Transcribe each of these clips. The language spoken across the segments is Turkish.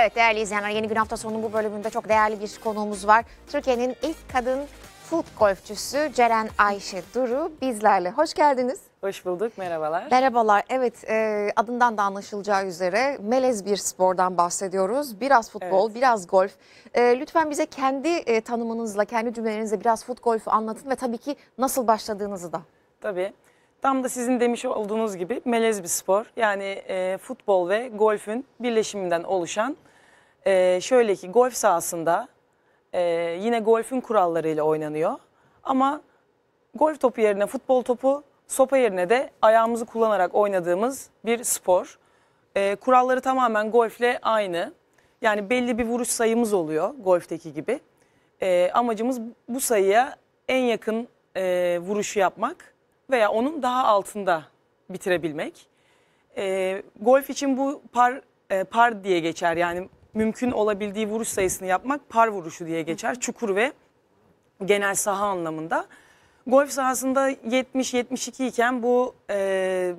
Evet değerli izleyenler yeni gün hafta sonu bu bölümünde çok değerli bir konuğumuz var. Türkiye'nin ilk kadın fut golfçüsü Ceren Ayşe Duru bizlerle. Hoş geldiniz. Hoş bulduk, merhabalar. Merhabalar, evet e, adından da anlaşılacağı üzere melez bir spordan bahsediyoruz. Biraz futbol, evet. biraz golf. E, lütfen bize kendi e, tanımınızla, kendi cümlelerinizle biraz fut golfü anlatın ve tabii ki nasıl başladığınızı da. Tabii. Tam da sizin demiş olduğunuz gibi melez bir spor. Yani e, futbol ve golfün birleşiminden oluşan e, şöyle ki golf sahasında e, yine golfün kurallarıyla oynanıyor. Ama golf topu yerine futbol topu, sopa yerine de ayağımızı kullanarak oynadığımız bir spor. E, kuralları tamamen golfle aynı. Yani belli bir vuruş sayımız oluyor golfteki gibi. E, amacımız bu sayıya en yakın e, vuruşu yapmak veya onun daha altında bitirebilmek. E, golf için bu par e, par diye geçer yani mümkün olabildiği vuruş sayısını yapmak par vuruşu diye geçer. Çukur ve genel saha anlamında. Golf sahasında 70-72 iken bu e,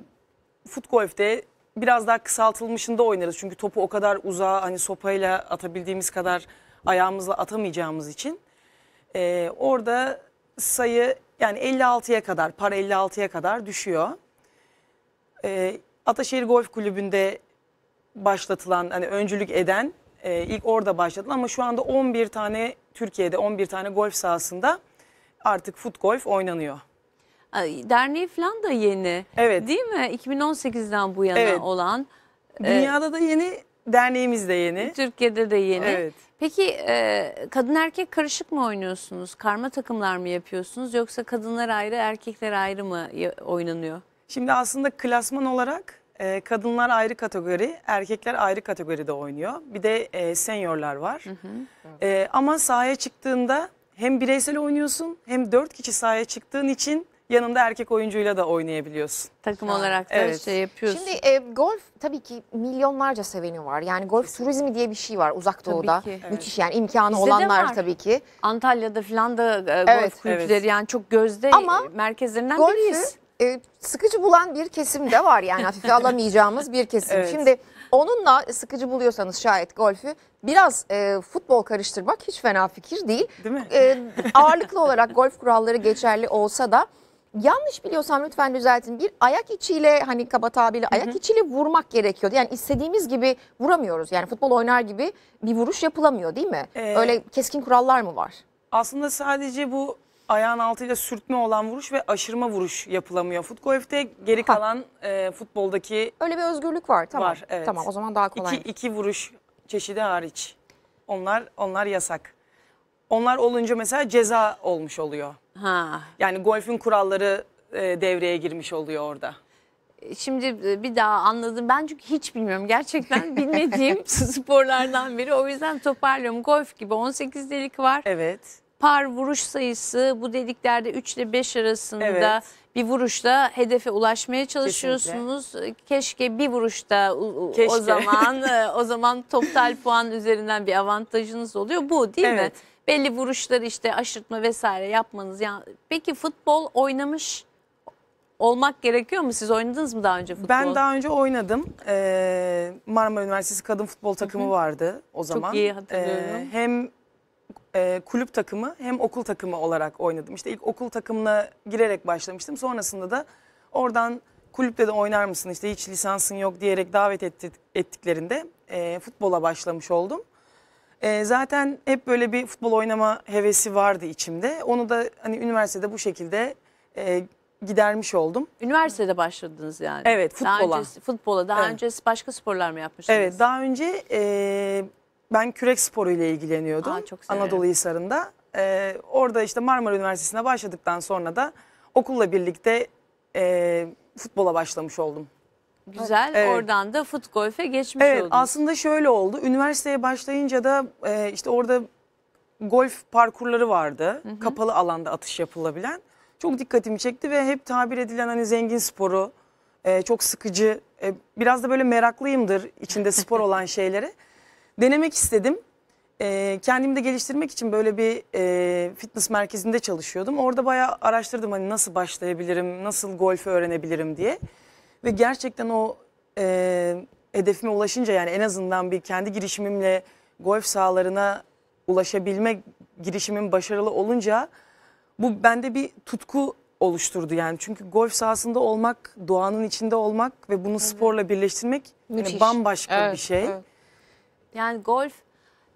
fut golf'te biraz daha kısaltılmışında oynarız. Çünkü topu o kadar uzağa hani sopayla atabildiğimiz kadar ayağımızla atamayacağımız için. E, orada sayı yani 56'ya kadar, para 56'ya kadar düşüyor. E, Ataşehir Golf Kulübü'nde başlatılan, hani öncülük eden, e, ilk orada başlatılan ama şu anda 11 tane, Türkiye'de 11 tane golf sahasında artık fut golf oynanıyor. Derneği falan da yeni. Evet. Değil mi? 2018'den bu yana Evet. olan. E, Dünyada da yeni, derneğimiz de yeni. Türkiye'de de yeni. Evet. Peki e, kadın erkek karışık mı oynuyorsunuz? Karma takımlar mı yapıyorsunuz yoksa kadınlar ayrı erkekler ayrı mı oynanıyor? Şimdi aslında klasman olarak e, kadınlar ayrı kategori, erkekler ayrı kategoride oynuyor. Bir de e, senyorlar var. Hı hı. E, ama sahaya çıktığında hem bireysel oynuyorsun hem dört kişi sahaya çıktığın için yanında erkek oyuncuyla da oynayabiliyorsun. Takım olarak da Evet. şey yapıyorsun. Şimdi e, golf tabii ki milyonlarca seveni var. Yani golf turizmi diye bir şey var uzak doğuda. ki. Müthiş yani imkanı Bizde olanlar tabii ki. Antalya'da filan da e, golf Evet, kulüpleri evet. yani çok gözde Ama e, merkezlerinden Golfü biriyiz. e, sıkıcı bulan bir kesim de var yani hafife alamayacağımız bir kesim. Evet. Şimdi onunla sıkıcı buluyorsanız şayet golfü biraz e, futbol karıştırmak hiç fena fikir değil. Değil mi? E, ağırlıklı olarak golf kuralları geçerli olsa da yanlış biliyorsam lütfen düzeltin. Bir ayak içiyle hani kaba tabirle ayak içiyle vurmak gerekiyordu. Yani istediğimiz gibi vuramıyoruz. Yani futbol oynar gibi bir vuruş yapılamıyor değil mi? Ee, Öyle keskin kurallar mı var? Aslında sadece bu ayağın altıyla sürtme olan vuruş ve aşırma vuruş yapılamıyor. Futgolf'te geri kalan e, futboldaki... Öyle bir özgürlük var tamam. Var, evet. Tamam o zaman daha kolay. İki, iki vuruş çeşidi hariç. Onlar onlar yasak. Onlar olunca mesela ceza olmuş oluyor. Ha. Yani golfün kuralları e, devreye girmiş oluyor orada. Şimdi e, bir daha anladım. Ben çünkü hiç bilmiyorum. Gerçekten bilmediğim sporlardan biri. O yüzden toparlıyorum. Golf gibi 18 delik var. Evet. Par vuruş sayısı bu deliklerde 3 ile 5 arasında evet. bir vuruşla hedefe ulaşmaya çalışıyorsunuz. Kesinlikle. Keşke bir vuruşta Keşke. o zaman e, o zaman total puan üzerinden bir avantajınız oluyor. Bu değil evet. mi? belli vuruşları işte aşırtma vesaire yapmanız. Yani peki futbol oynamış olmak gerekiyor mu? Siz oynadınız mı daha önce futbol? Ben daha önce oynadım. Ee, Marmara Üniversitesi kadın futbol takımı Hı -hı. vardı o zaman. Çok iyi ee, hatırlıyorum. Ee, hem e, kulüp takımı hem okul takımı olarak oynadım. İşte ilk okul takımına girerek başlamıştım. Sonrasında da oradan kulüpte de oynar mısın İşte hiç lisansın yok diyerek davet ettiklerinde e, futbola başlamış oldum. E, zaten hep böyle bir futbol oynama hevesi vardı içimde. Onu da hani üniversitede bu şekilde e, gidermiş oldum. Üniversitede başladınız yani. Evet futbola. Daha önce, futbola daha evet. önce başka sporlar mı yapmıştınız? Evet daha önce e, ben kürek sporuyla ilgileniyordum. Aa, çok Anadolu Hisarı'nda. E, orada işte Marmara Üniversitesi'ne başladıktan sonra da okulla birlikte e, futbola başlamış oldum güzel. Evet. Oradan da foot golf'e geçmiş evet, oldunuz. Aslında şöyle oldu. Üniversiteye başlayınca da e, işte orada golf parkurları vardı. Hı hı. Kapalı alanda atış yapılabilen. Çok dikkatimi çekti ve hep tabir edilen hani zengin sporu, e, çok sıkıcı. E, biraz da böyle meraklıyımdır içinde spor olan şeyleri. Denemek istedim. E, kendimi de geliştirmek için böyle bir e, fitness merkezinde çalışıyordum. Orada bayağı araştırdım hani nasıl başlayabilirim, nasıl golf öğrenebilirim diye. Ve gerçekten o e, hedefime ulaşınca yani en azından bir kendi girişimimle golf sahalarına ulaşabilme girişimin başarılı olunca bu bende bir tutku oluşturdu yani. Çünkü golf sahasında olmak, doğanın içinde olmak ve bunu sporla birleştirmek Müthiş. yani bambaşka evet, bir şey. Evet. Yani golf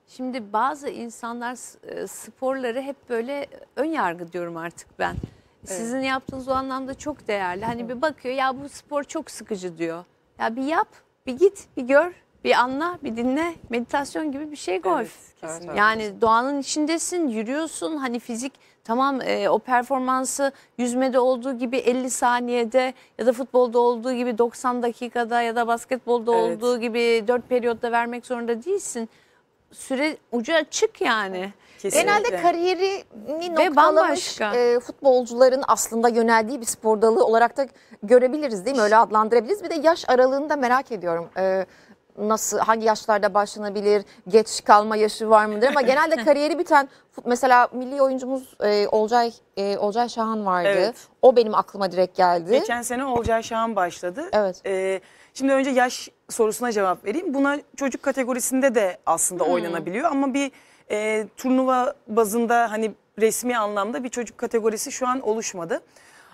şimdi bazı insanlar e, sporları hep böyle ön yargı diyorum artık ben. Sizin evet. yaptığınız o anlamda çok değerli. Hani bir bakıyor ya bu spor çok sıkıcı diyor. Ya bir yap, bir git, bir gör, bir anla, bir dinle. Meditasyon gibi bir şey golf. Evet, yani doğanın içindesin, yürüyorsun. Hani fizik tamam e, o performansı yüzmede olduğu gibi 50 saniyede ya da futbolda olduğu gibi 90 dakikada ya da basketbolda evet. olduğu gibi 4 periyotta vermek zorunda değilsin süre ucu açık yani. Kesinlikle. Genelde kariyerini noktalamış e, futbolcuların aslında yöneldiği bir spor dalı olarak da görebiliriz değil mi? Öyle adlandırabiliriz. Bir de yaş aralığını da merak ediyorum. E, nasıl hangi yaşlarda başlanabilir geç kalma yaşı var mıdır ama genelde kariyeri biten mesela milli oyuncumuz e, Olcay e, Olcay Şahan vardı. Evet. O benim aklıma direkt geldi. Geçen sene Olcay Şahan başladı. Evet. E, Şimdi önce yaş sorusuna cevap vereyim. Buna çocuk kategorisinde de aslında hmm. oynanabiliyor ama bir e, turnuva bazında hani resmi anlamda bir çocuk kategorisi şu an oluşmadı.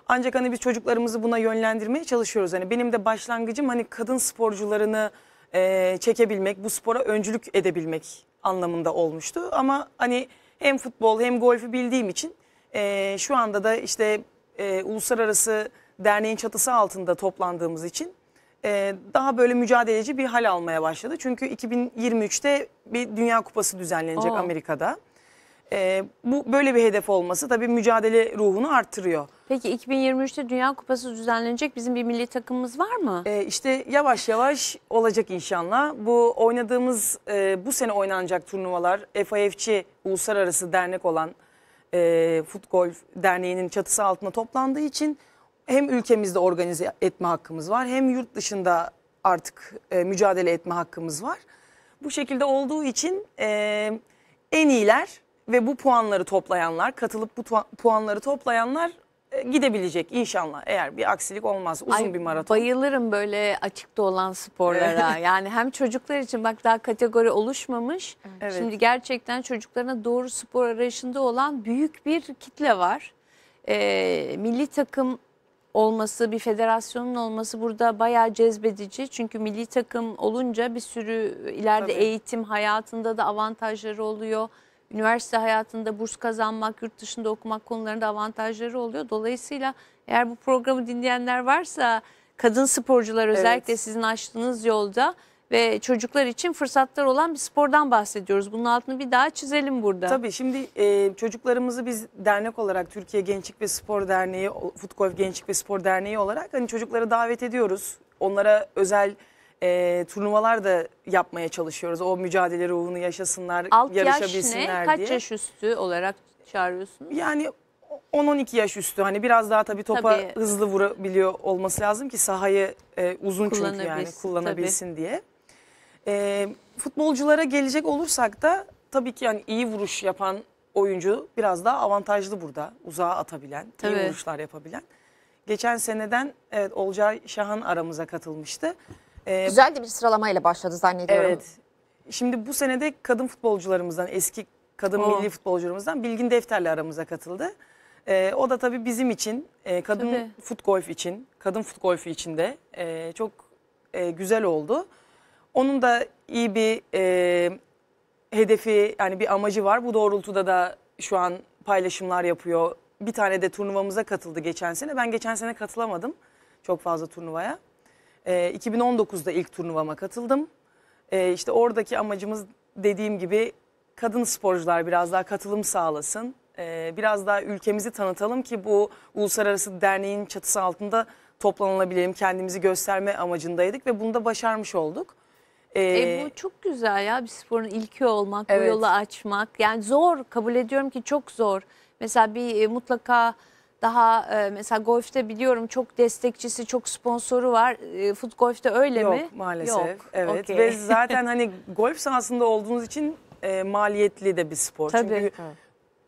Ancak hani biz çocuklarımızı buna yönlendirmeye çalışıyoruz. Hani benim de başlangıcım hani kadın sporcularını e, çekebilmek, bu spora öncülük edebilmek anlamında olmuştu. Ama hani hem futbol hem golfü bildiğim için e, şu anda da işte e, uluslararası derneğin çatısı altında toplandığımız için e, daha böyle mücadeleci bir hal almaya başladı. Çünkü 2023'te bir Dünya Kupası düzenlenecek Oo. Amerika'da. E, bu böyle bir hedef olması tabii mücadele ruhunu artırıyor. Peki 2023'te Dünya Kupası düzenlenecek bizim bir milli takımımız var mı? E, işte yavaş yavaş olacak inşallah. Bu oynadığımız e, bu sene oynanacak turnuvalar FIFC Uluslararası Dernek olan e, Futbol Derneği'nin çatısı altında toplandığı için hem ülkemizde organize etme hakkımız var hem yurt dışında artık e, mücadele etme hakkımız var. Bu şekilde olduğu için e, en iyiler ve bu puanları toplayanlar, katılıp bu puanları toplayanlar e, gidebilecek inşallah eğer bir aksilik olmaz uzun Ay, bir maraton. Bayılırım böyle açıkta olan sporlara yani hem çocuklar için bak daha kategori oluşmamış evet. şimdi gerçekten çocuklarına doğru spor arayışında olan büyük bir kitle var. E, milli takım olması, bir federasyonun olması burada bayağı cezbedici. Çünkü milli takım olunca bir sürü ileride Tabii. eğitim hayatında da avantajları oluyor. Üniversite hayatında burs kazanmak, yurt dışında okumak konularında avantajları oluyor. Dolayısıyla eğer bu programı dinleyenler varsa kadın sporcular özellikle evet. sizin açtığınız yolda ve çocuklar için fırsatlar olan bir spordan bahsediyoruz. Bunun altını bir daha çizelim burada. Tabii şimdi e, çocuklarımızı biz dernek olarak Türkiye Gençlik ve Spor Derneği, Futgolf Gençlik ve Spor Derneği olarak hani çocukları davet ediyoruz. Onlara özel e, turnuvalar da yapmaya çalışıyoruz. O mücadele ruhunu yaşasınlar, Alt yarışabilsinler yaş ne? diye. Kaç yaş üstü olarak çağırıyorsunuz? Yani 10-12 yaş üstü hani biraz daha tabii topa tabii. hızlı vurabiliyor olması lazım ki sahayı e, uzun çünkü yani kullanabilsin tabii. diye. E, futbolculara gelecek olursak da tabii ki yani iyi vuruş yapan oyuncu biraz daha avantajlı burada. Uzağa atabilen, Tabii. iyi vuruşlar yapabilen. Geçen seneden evet Olcay Şahan aramıza katılmıştı. Ee, Güzel de bir sıralamayla başladı zannediyorum. Evet. Şimdi bu senede kadın futbolcularımızdan, eski kadın Oo. Oh. milli futbolcularımızdan Bilgin Defterli aramıza katıldı. Ee, o da tabii bizim için, e, kadın Tabii. futgolf için, kadın futgolfü için de e, çok e, güzel oldu. Onun da iyi bir e, hedefi yani bir amacı var. Bu doğrultuda da şu an paylaşımlar yapıyor. Bir tane de turnuvamıza katıldı geçen sene. Ben geçen sene katılamadım çok fazla turnuvaya. E, 2019'da ilk turnuvama katıldım. E, işte oradaki amacımız dediğim gibi kadın sporcular biraz daha katılım sağlasın. E, biraz daha ülkemizi tanıtalım ki bu uluslararası derneğin çatısı altında toplanılabilelim. Kendimizi gösterme amacındaydık ve bunu da başarmış olduk. E, e, bu çok güzel ya bir sporun ilki olmak, evet. bu yolu açmak. Yani zor kabul ediyorum ki çok zor. Mesela bir e, mutlaka daha e, mesela golfte biliyorum çok destekçisi, çok sponsoru var. E, fut golfte öyle Yok, mi? Yok maalesef. Yok. Evet okay. ve zaten hani golf sahasında olduğunuz için e, maliyetli de bir spor. Tabii. Çünkü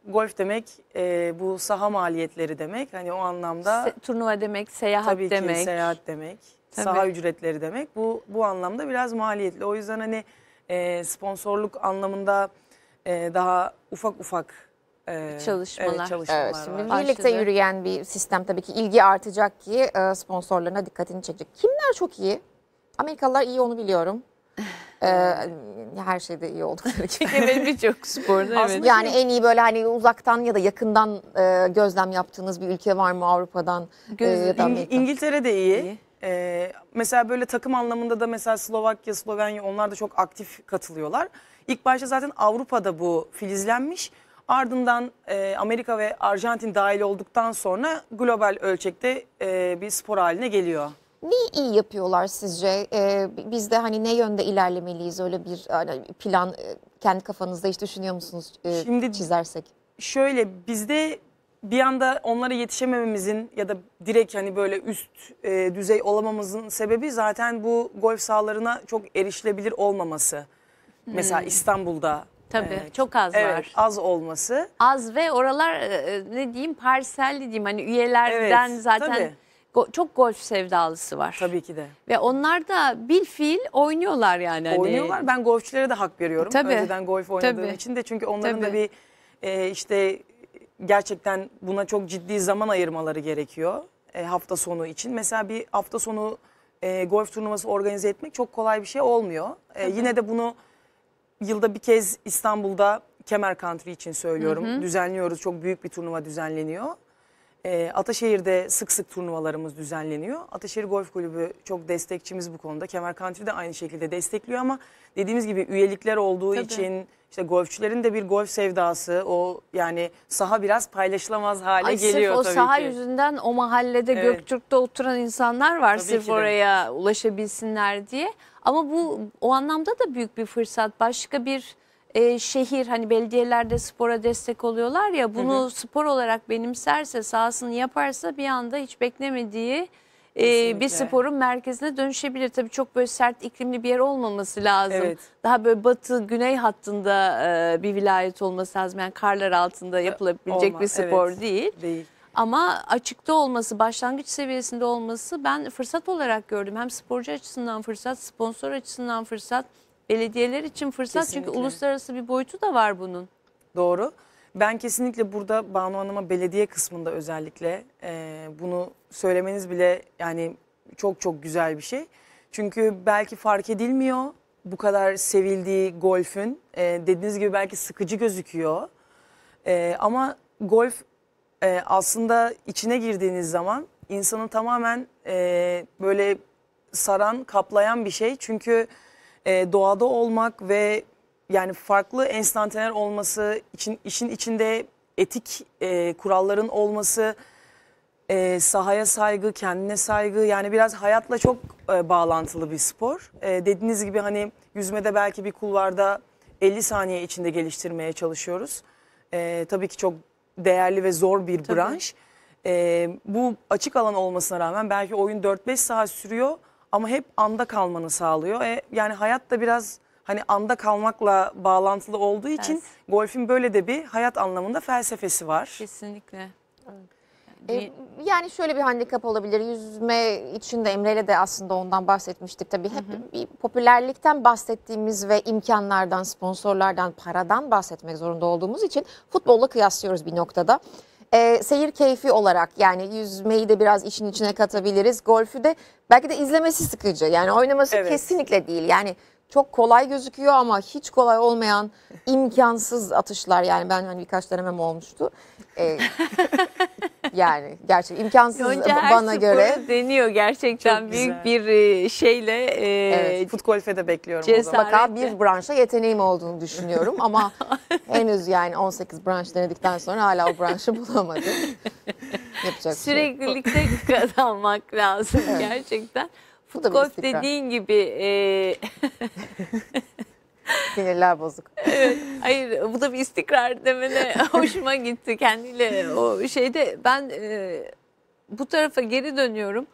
golf demek e, bu saha maliyetleri demek. Hani o anlamda. Se turnuva demek, seyahat tabii demek. Tabii ki seyahat demek. Tabii. Saha ücretleri demek. Bu bu anlamda biraz maliyetli. O yüzden hani e, sponsorluk anlamında e, daha ufak ufak e, çalışmalar. Evet, çalışmalar evet, şimdi var. birlikte Başladı. yürüyen bir sistem tabii ki ilgi artacak ki e, sponsorlarına dikkatini çekecek. Kimler çok iyi? Amerikalılar iyi onu biliyorum. Ee, her şeyde iyi oldukları gibi. birçok spor evet. Yani en iyi böyle hani uzaktan ya da yakından e, gözlem yaptığınız bir ülke var mı Avrupa'dan? Göz, e, ya da İng İngiltere de iyi. iyi. Ee, mesela böyle takım anlamında da mesela Slovakya, Slovenya onlar da çok aktif katılıyorlar. İlk başta zaten Avrupa'da bu filizlenmiş. Ardından e, Amerika ve Arjantin dahil olduktan sonra global ölçekte e, bir spor haline geliyor. Ne iyi yapıyorlar sizce? Ee, biz de hani ne yönde ilerlemeliyiz öyle bir hani plan e, kendi kafanızda hiç düşünüyor musunuz e, Şimdi çizersek? Şöyle bizde bir anda onlara yetişemememizin ya da direkt hani böyle üst e, düzey olamamızın sebebi zaten bu golf sahalarına çok erişilebilir olmaması. Hmm. Mesela İstanbul'da Tabii evet. çok az evet, var. Az olması. Az ve oralar e, e, ne diyeyim parselli diyeyim hani üyelerden evet, zaten tabii. Go çok golf sevdalısı var. Tabii ki de. Ve onlar da bil fiil oynuyorlar yani. Hani... Oynuyorlar ben golfçilere de hak veriyorum. Tabii. Önceden golf oynadığım tabii. için de çünkü onların tabii. da bir e, işte gerçekten buna çok ciddi zaman ayırmaları gerekiyor e, hafta sonu için. Mesela bir hafta sonu e, golf turnuvası organize etmek çok kolay bir şey olmuyor. E, yine de bunu yılda bir kez İstanbul'da Kemer Country için söylüyorum. Hı hı. Düzenliyoruz. Çok büyük bir turnuva düzenleniyor. E, Ataşehir'de sık sık turnuvalarımız düzenleniyor. Ataşehir Golf Kulübü çok destekçimiz bu konuda. Kemer Country de aynı şekilde destekliyor ama dediğimiz gibi üyelikler olduğu Tabii. için işte golfçülerin de bir golf sevdası o yani saha biraz paylaşılamaz hale Ay, geliyor sırf tabii o saha ki. yüzünden o mahallede evet. Göktürk'te oturan insanlar var tabii sırf oraya ulaşabilsinler diye. Ama bu o anlamda da büyük bir fırsat. Başka bir e, şehir hani belediyelerde spora destek oluyorlar ya bunu hı hı. spor olarak benimserse sahasını yaparsa bir anda hiç beklemediği e, bir sporun merkezine dönüşebilir. Tabii çok böyle sert iklimli bir yer olmaması lazım. Evet. Daha böyle batı güney hattında e, bir vilayet olması lazım. Yani karlar altında e, yapılabilecek Olma, bir spor evet, değil. Değil. Ama açıkta olması, başlangıç seviyesinde olması ben fırsat olarak gördüm. Hem sporcu açısından fırsat, sponsor açısından fırsat belediyeler için fırsat Kesinlikle. çünkü uluslararası bir boyutu da var bunun. Doğru. Ben kesinlikle burada Banu Hanım'a belediye kısmında özellikle e, bunu söylemeniz bile yani çok çok güzel bir şey. Çünkü belki fark edilmiyor bu kadar sevildiği golfün. E, dediğiniz gibi belki sıkıcı gözüküyor. E, ama golf e, aslında içine girdiğiniz zaman insanı tamamen e, böyle saran, kaplayan bir şey. Çünkü e, doğada olmak ve yani farklı enstantaner olması, için, işin içinde etik e, kuralların olması, e, sahaya saygı, kendine saygı yani biraz hayatla çok e, bağlantılı bir spor. E, dediğiniz gibi hani yüzmede belki bir kulvarda 50 saniye içinde geliştirmeye çalışıyoruz. E, tabii ki çok değerli ve zor bir tabii. branş. E, bu açık alan olmasına rağmen belki oyun 4-5 saat sürüyor ama hep anda kalmanı sağlıyor. E, yani hayat da biraz hani anda kalmakla bağlantılı olduğu için Fels. golfün böyle de bir hayat anlamında felsefesi var. Kesinlikle. E, yani şöyle bir handikap olabilir. Yüzme için de Emre'yle de aslında ondan bahsetmiştik. Tabii hep hı hı. bir popülerlikten bahsettiğimiz ve imkanlardan, sponsorlardan, paradan bahsetmek zorunda olduğumuz için futbolla kıyaslıyoruz bir noktada. E, seyir keyfi olarak yani yüzmeyi de biraz işin içine katabiliriz. Golfü de belki de izlemesi sıkıcı. Yani oynaması evet. kesinlikle değil. Yani çok kolay gözüküyor ama hiç kolay olmayan imkansız atışlar yani ben hani birkaç denemem olmuştu. Ee, yani gerçek imkansız Yonca bana göre deniyor gerçekten çok büyük güzel. bir e, şeyle e, evet, futbol fede bekliyorum cesaretle. bir branşa yeteneğim olduğunu düşünüyorum ama henüz yani 18 branş denedikten sonra hala o branşı bulamadım. Yapacak şey Süreklilikte şey. kazanmak lazım evet. gerçekten. Bu dediğin gibi e... Sinirler bozuk. Evet, hayır bu da bir istikrar demene hoşuma gitti kendiyle o şeyde ben e, bu tarafa geri dönüyorum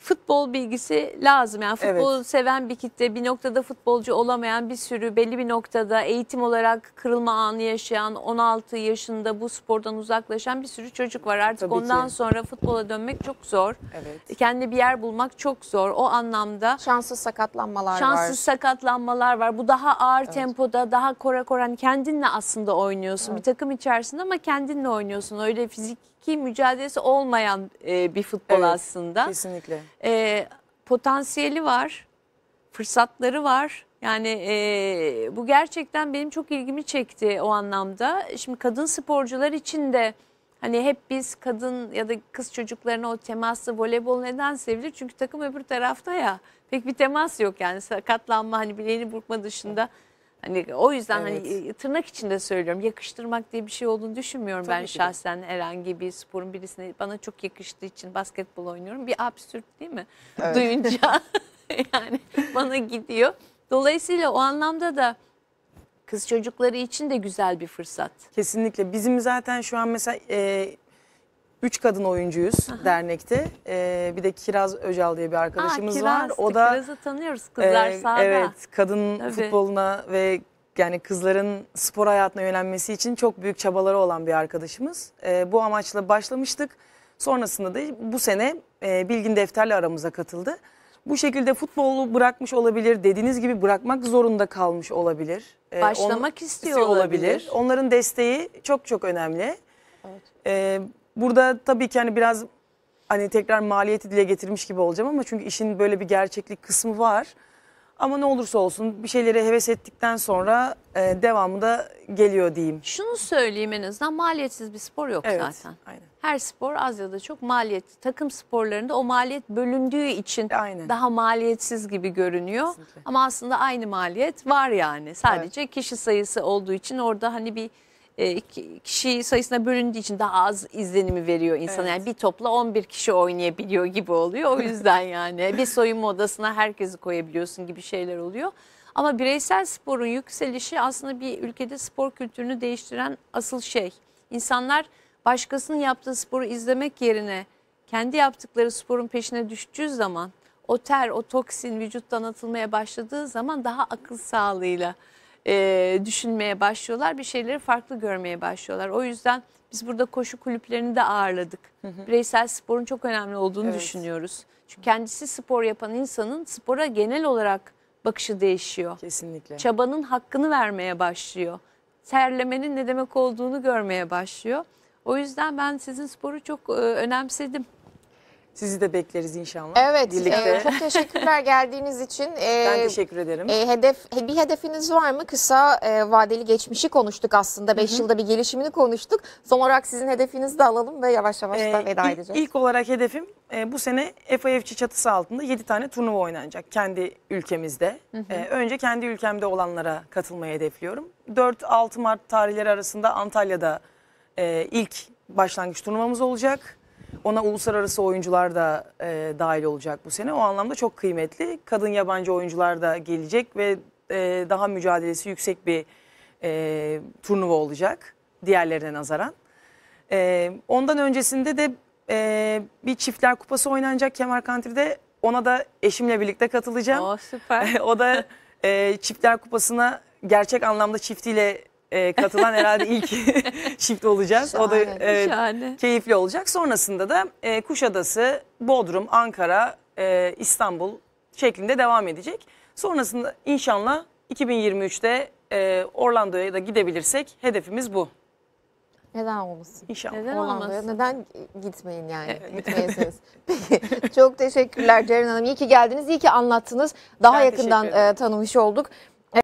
futbol bilgisi lazım. Yani futbol evet. seven bir kitle, bir noktada futbolcu olamayan bir sürü belli bir noktada eğitim olarak kırılma anı yaşayan, 16 yaşında bu spordan uzaklaşan bir sürü çocuk var. Artık Tabii ondan ki. sonra futbola dönmek çok zor. Evet. Kendi bir yer bulmak çok zor. O anlamda şanssız sakatlanmalar şanssız var. Şanssız sakatlanmalar var. Bu daha ağır evet. tempoda, daha kora koran kendinle aslında oynuyorsun. Evet. Bir takım içerisinde ama kendinle oynuyorsun. Öyle fizik hakiki mücadelesi olmayan e, bir futbol evet, aslında. Kesinlikle. E, potansiyeli var, fırsatları var. Yani e, bu gerçekten benim çok ilgimi çekti o anlamda. Şimdi kadın sporcular için de hani hep biz kadın ya da kız çocuklarına o temaslı voleybol neden sevilir? Çünkü takım öbür tarafta ya pek bir temas yok yani sakatlanma hani bileğini burkma dışında. Evet Hani o yüzden hani evet. hani tırnak içinde söylüyorum yakıştırmak diye bir şey olduğunu düşünmüyorum Tabii ben ki. şahsen herhangi bir sporun birisine bana çok yakıştığı için basketbol oynuyorum. Bir absürt değil mi? Evet. Duyunca yani bana gidiyor. Dolayısıyla o anlamda da kız çocukları için de güzel bir fırsat. Kesinlikle. Bizim zaten şu an mesela e, Üç kadın oyuncuyuz Aha. dernekte. Ee, bir de Kiraz Öcal diye bir arkadaşımız Aa, Kiraz, var. O da Kiraz'ı tanıyoruz kızlar e, sahada. Evet, kadın Tabii. futboluna ve yani kızların spor hayatına yönelmesi için çok büyük çabaları olan bir arkadaşımız. E, bu amaçla başlamıştık. Sonrasında da bu sene e, Bilgin Defter'le aramıza katıldı. Bu şekilde futbolu bırakmış olabilir, dediğiniz gibi bırakmak zorunda kalmış olabilir. E, Başlamak istiyor olabilir. olabilir. Onların desteği çok çok önemli. Evet. E, Burada tabii ki hani biraz hani tekrar maliyeti dile getirmiş gibi olacağım ama çünkü işin böyle bir gerçeklik kısmı var. Ama ne olursa olsun bir şeylere heves ettikten sonra e, devamı da geliyor diyeyim. Şunu söyleyeyim en azından maliyetsiz bir spor yok evet, zaten. Aynen. Her spor az ya da çok maliyet. Takım sporlarında o maliyet bölündüğü için aynen. daha maliyetsiz gibi görünüyor. Kesinlikle. Ama aslında aynı maliyet var yani. Sadece evet. kişi sayısı olduğu için orada hani bir e, kişi sayısına bölündüğü için daha az izlenimi veriyor insan. Evet. Yani bir topla 11 kişi oynayabiliyor gibi oluyor. O yüzden yani bir soyunma odasına herkesi koyabiliyorsun gibi şeyler oluyor. Ama bireysel sporun yükselişi aslında bir ülkede spor kültürünü değiştiren asıl şey. İnsanlar başkasının yaptığı sporu izlemek yerine kendi yaptıkları sporun peşine düştüğü zaman o ter, o toksin vücuttan atılmaya başladığı zaman daha akıl sağlığıyla e, düşünmeye başlıyorlar. Bir şeyleri farklı görmeye başlıyorlar. O yüzden biz burada koşu kulüplerini de ağırladık. Hı hı. Bireysel sporun çok önemli olduğunu evet. düşünüyoruz. Çünkü kendisi spor yapan insanın spora genel olarak bakışı değişiyor. Kesinlikle. Çabanın hakkını vermeye başlıyor. Terlemenin ne demek olduğunu görmeye başlıyor. O yüzden ben sizin sporu çok e, önemsedim. Sizi de bekleriz inşallah. Evet. Birlikte. E, çok teşekkürler geldiğiniz için. E, ben teşekkür ederim. E, hedef e, Bir hedefiniz var mı? Kısa e, vadeli geçmişi konuştuk aslında. 5 yılda bir gelişimini konuştuk. Son olarak sizin hedefinizi de alalım ve yavaş yavaş e, da veda ilk, edeceğiz. İlk olarak hedefim e, bu sene FIFC çatısı altında 7 tane turnuva oynanacak kendi ülkemizde. Hı hı. E, önce kendi ülkemde olanlara katılmayı hedefliyorum. 4-6 Mart tarihleri arasında Antalya'da e, ilk başlangıç turnuvamız olacak. Ona uluslararası oyuncular da e, dahil olacak bu sene. O anlamda çok kıymetli. Kadın yabancı oyuncular da gelecek ve e, daha mücadelesi yüksek bir e, turnuva olacak diğerlerine nazaran. E, ondan öncesinde de e, bir çiftler kupası oynanacak Kemal Country'de. Ona da eşimle birlikte katılacağım. Oo, süper. o da e, çiftler kupasına gerçek anlamda çiftiyle e, katılan herhalde ilk çift olacağız. Şahane, o da e, keyifli olacak. Sonrasında da e, Kuşadası, Bodrum, Ankara, e, İstanbul şeklinde devam edecek. Sonrasında inşallah 2023'te e, Orlando'ya da gidebilirsek hedefimiz bu. Neden olmasın? İnşallah. Neden olmasın? neden gitmeyin yani? Evet. Gitmeyesiniz. Peki çok teşekkürler Ceren Hanım. İyi ki geldiniz, iyi ki anlattınız. Daha ben yakından e, tanımış olduk.